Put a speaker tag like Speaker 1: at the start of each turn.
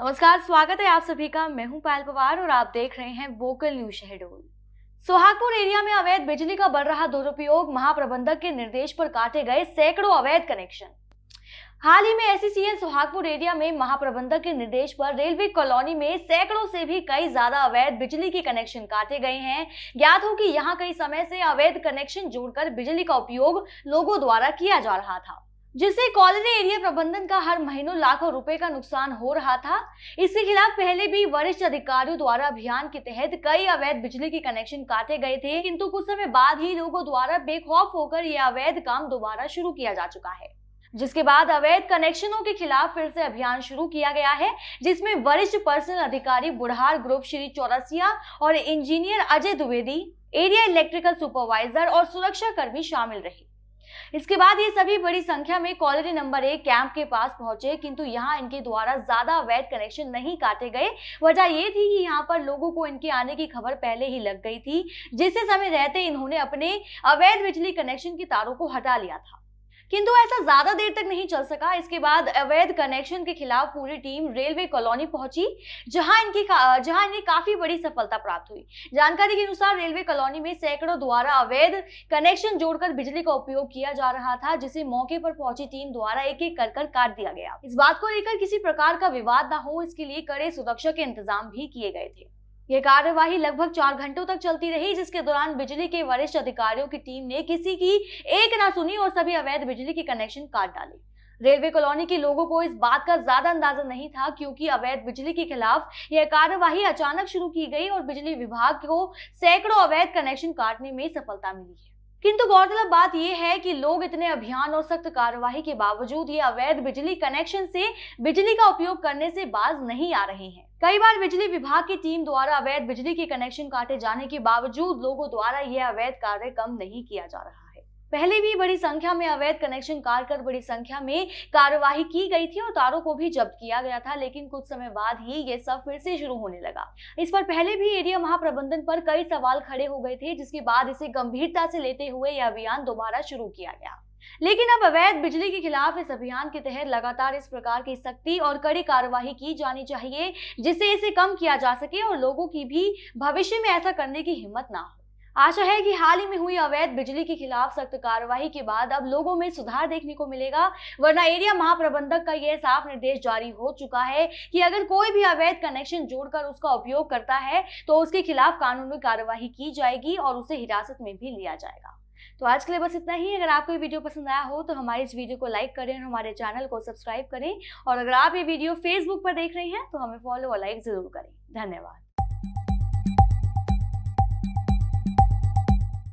Speaker 1: नमस्कार स्वागत है आप सभी का मैं हूं पायल पवार और आप देख रहे हैं vocal news Shahdol Sohagpur area में अवैध बिजली का बढ़ रहा दुरुपयोग महाप्रबंधक के निर्देश पर काटे गए सैकड़ों अवैध कनेक्शन हाल ही में एससीसीएल e सोहागपुर एरिया में महाप्रबंधक के निर्देश पर रेलवे कॉलोनी में सैकड़ों से भी कई ज्यादा अवैध बिजली के कनेक्शन काटे गए हैं ज्ञात हो कि यहाँ कई समय से अवैध कनेक्शन जोड़कर बिजली का उपयोग लोगों द्वारा किया जा रहा था जिससे कॉलोनी एरिया प्रबंधन का हर महीनों लाखों रुपए का नुकसान हो रहा था इसके खिलाफ पहले भी वरिष्ठ अधिकारियों द्वारा अभियान के तहत कई अवैध बिजली के कनेक्शन काटे गए थे किंतु कुछ समय बाद ही लोगों द्वारा बेखौफ होकर यह अवैध काम दोबारा शुरू किया जा चुका है जिसके बाद अवैध कनेक्शनों के खिलाफ फिर से अभियान शुरू किया गया है जिसमें वरिष्ठ पर्सनल अधिकारी बुढ़ार ग्रुप श्री चौरसिया और engineer Ajay Dwivedi area electrical supervisor और सुरक्षा कर्मी शामिल रहे इसके बाद ये सभी बड़ी संख्या में कॉलोनी नंबर एक कैंप के पास पहुंचे किंतु यहाँ इनके द्वारा ज्यादा वैध कनेक्शन नहीं काटे गए वजह ये थी कि यहाँ पर लोगों को इनके आने की खबर पहले ही लग गई थी जिससे समय रहते इन्होंने अपने अवैध बिजली कनेक्शन के तारों को हटा लिया था किंतु ऐसा ज्यादा देर तक नहीं चल सका इसके बाद अवैध कनेक्शन के खिलाफ पूरी टीम रेलवे कॉलोनी पहुंची जहां इनकी जहां इन्हें काफी बड़ी सफलता प्राप्त हुई जानकारी के अनुसार रेलवे कॉलोनी में सैकड़ों द्वारा अवैध कनेक्शन जोड़कर बिजली का उपयोग किया जा रहा था जिसे मौके पर पहुंची टीम द्वारा एक एक कर कर काट दिया गया इस बात को लेकर किसी प्रकार का विवाद ना हो इसके लिए कड़े सुरक्षा के इंतजाम भी किए गए थे यह कार्यवाही लगभग चार घंटों तक चलती रही जिसके दौरान बिजली के वरिष्ठ अधिकारियों की टीम ने किसी की एक ना सुनी और सभी अवैध बिजली के कनेक्शन काट डाले रेलवे कॉलोनी के लोगों को इस बात का ज्यादा अंदाजा नहीं था क्योंकि अवैध बिजली के खिलाफ यह कार्यवाही अचानक शुरू की गई और बिजली विभाग को सैकड़ों अवैध कनेक्शन काटने में सफलता मिली है किंतु गौरतलब बात यह है कि लोग इतने अभियान और सख्त कार्यवाही के बावजूद ये अवैध बिजली कनेक्शन से बिजली का उपयोग करने से बाज नहीं आ रहे हैं कई बार बिजली विभाग की टीम द्वारा अवैध बिजली के कनेक्शन काटे जाने के बावजूद लोगों द्वारा यह अवैध कार्य कम नहीं किया जा रहा पहले भी बड़ी संख्या में अवैध कनेक्शन कार कर बड़ी संख्या में कार्यवाही की गई थी और तारों को भी जब्त किया गया था लेकिन कुछ समय बाद ही ये सब फिर से शुरू होने लगा इस पर पहले भी एरिया महाप्रबंधन पर कई सवाल खड़े हो गए थे जिसके बाद इसे गंभीरता से लेते हुए यह अभियान दोबारा शुरू किया गया लेकिन अब अवैध बिजली के खिलाफ इस अभियान के तहत लगातार इस प्रकार की सख्ती और कड़ी कार्यवाही की जानी चाहिए जिससे इसे कम किया जा सके और लोगों की भी भविष्य में ऐसा करने की हिम्मत ना हो आशा है कि हाल ही में हुई अवैध बिजली के खिलाफ सख्त कार्रवाई के बाद अब लोगों में सुधार देखने को मिलेगा वरना एरिया महाप्रबंधक का यह साफ निर्देश जारी हो चुका है कि अगर कोई भी अवैध कनेक्शन जोड़कर उसका उपयोग करता है तो उसके खिलाफ कानूनी कार्रवाई की जाएगी और उसे हिरासत में भी लिया जाएगा तो आज के लिए बस इतना ही अगर आपको ये वीडियो पसंद आया हो तो हमारे इस वीडियो को लाइक करें और हमारे चैनल को सब्सक्राइब करें और अगर आप ये वीडियो फेसबुक पर देख रहे हैं तो हमें फॉलो और लाइक जरूर करें धन्यवाद